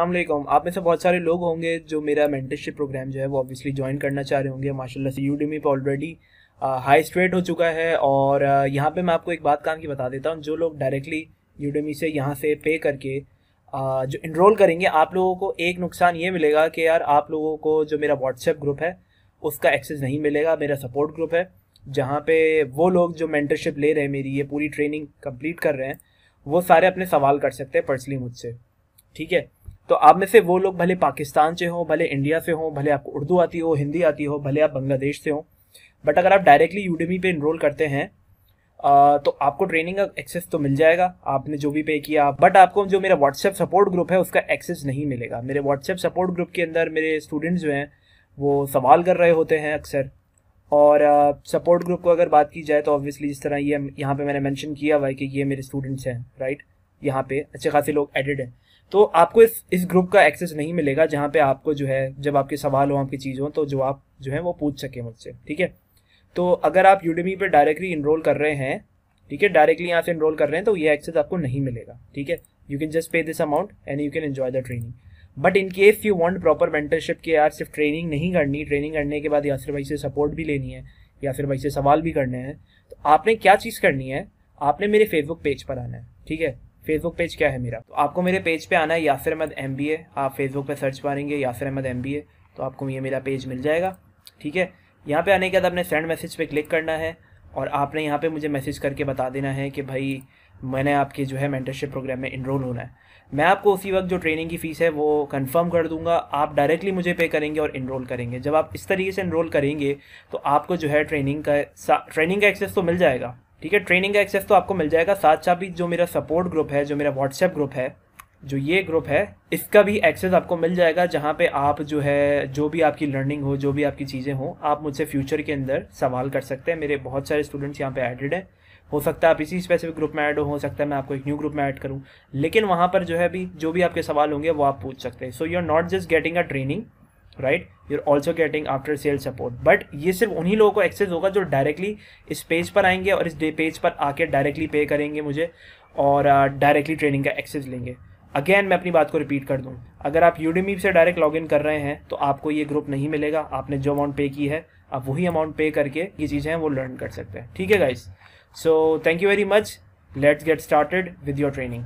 असलम आप में से बहुत सारे लोग होंगे जो मेरा मेंटरशिप प्रोग्राम जो है वो ऑब्वियसली ज्वाइन करना चाह रहे होंगे माशाल्लाह से यूडीमी पे ऑलरेडी हाई स्ट्रेट हो चुका है और uh, यहाँ पे मैं आपको एक बात काम की बता देता हूँ जो लोग डायरेक्टली यूडीमी से यहाँ से पे करके uh, जो इनरोल करेंगे आप लोगों को एक नुकसान ये मिलेगा कि यार आप लोगों को जो मेरा व्हाट्सएप ग्रुप है उसका एक्सेस नहीं मिलेगा मेरा सपोर्ट ग्रुप है जहाँ पर वो लोग जो मैंटरशिप ले रहे हैं मेरी ये पूरी ट्रेनिंग कम्प्लीट कर रहे हैं वो सारे अपने सवाल कर सकते हैं पर्सनली मुझसे ठीक है तो आप में से वो लोग भले पाकिस्तान से हो भले इंडिया से हो भले आपको उर्दू आती हो हिंदी आती हो भले आप बांग्लादेश से हो बट अगर आप डायरेक्टली यूडेमी पे इनरोल करते हैं आ, तो आपको ट्रेनिंग का एक्सेस तो मिल जाएगा आपने जो भी पे किया बट आपको जो मेरा व्हाट्सएप सपोर्ट ग्रुप है उसका एक्सेस नहीं मिलेगा मेरे व्हाट्सएप सपोर्ट ग्रुप के अंदर मेरे स्टूडेंट्स जो हैं वो सवाल कर रहे होते हैं अक्सर और सपोर्ट ग्रुप को अगर बात की जाए तो ऑब्वियसली जिस तरह ये यहाँ पे मैंने मेंशन किया हुआ है कि ये मेरे स्टूडेंट्स हैं राइट यहाँ पे अच्छे खासे लोग एडिड हैं तो आपको इस इस ग्रुप का एक्सेस नहीं मिलेगा जहाँ पे आपको जो है जब आपके सवाल हो आपकी चीज़ हो तो जो आप जो है वो पूछ सके मुझसे ठीक है तो अगर आप यूडीमी पर डायरेक्टली इनरोल कर रहे हैं ठीक है डायरेक्टली यहाँ से इनरोल कर रहे हैं तो ये एक्सेस आपको नहीं मिलेगा ठीक है you can just pay this amount and you can enjoy the training but in case you want proper mentorship के यार सिर्फ ट्रेनिंग नहीं करनी ट्रेनिंग करने के बाद या फिर भाई से सपोर्ट भी लेनी है या फिर भाई से सवाल भी करने हैं तो आपने क्या चीज़ करनी है आपने मेरे फेसबुक पेज पर आना है ठीक है फेसबुक पेज क्या है मेरा तो आपको मेरे पेज पे आना है यासिर अहमद एम आप फेसबुक पे सर्च मारेंगे यासिर अहमद एम तो आपको ये मेरा पेज मिल जाएगा ठीक है यहाँ पे आने के बाद आपने सेंड मैसेज पे क्लिक करना है और आपने यहाँ पे मुझे मैसेज करके बता देना है कि भाई मैंने आपके जो है मेंटरशिप प्रोग्राम में इनरोल होना है मैं आपको उसी वक्त जो ट्रेनिंग की फ़ीस है वो कंफर्म कर दूंगा आप डायरेक्टली मुझे पे करेंगे और इनरोल करेंगे जब आप इस तरीके से इनरोल करेंगे तो आपको जो है ट्रेनिंग का ट्रेनिंग का एक्सेस तो मिल जाएगा ठीक है ट्रेनिंग का एक्सेस तो आपको मिल जाएगा साथ साथ ही जो मेरा सपोर्ट ग्रुप है जो मेरा व्हाट्सएप ग्रुप है जो ये ग्रुप है इसका भी एक्सेस आपको मिल जाएगा जहाँ पे आप जो है जो भी आपकी लर्निंग हो जो भी आपकी चीज़ें हो आप मुझसे फ्यूचर के अंदर सवाल कर सकते हैं मेरे बहुत सारे स्टूडेंट्स यहाँ पे एडेड हैं हो सकता है आप इसी स्पेसिफिक ग्रुप में ऐड हो हो सकता है मैं आपको एक न्यू ग्रुप में ऐड करूँ लेकिन वहाँ पर जो है भी जो भी आपके सवाल होंगे वो आप पूछ सकते हैं so you are not just getting a training right you are also getting after sale support but ये सिर्फ उन्हीं लोगों को एक्सेस होगा जो डायरेक्टली इस पेज पर आएंगे और इस पेज पर आके डायरेक्टली पे करेंगे मुझे और डायरेक्टली uh, ट्रेनिंग का एक्सेस लेंगे अगेन मैं अपनी बात को रिपीट कर दूँ अगर आप यूडीमी से डायरेक्ट लॉगिन कर रहे हैं तो आपको ये ग्रुप नहीं मिलेगा आपने जो अमाउंट पे की है आप वही अमाउंट पे करके ये चीज़ें हैं वो लर्न कर सकते हैं ठीक है guys so thank you very much let's get started with your training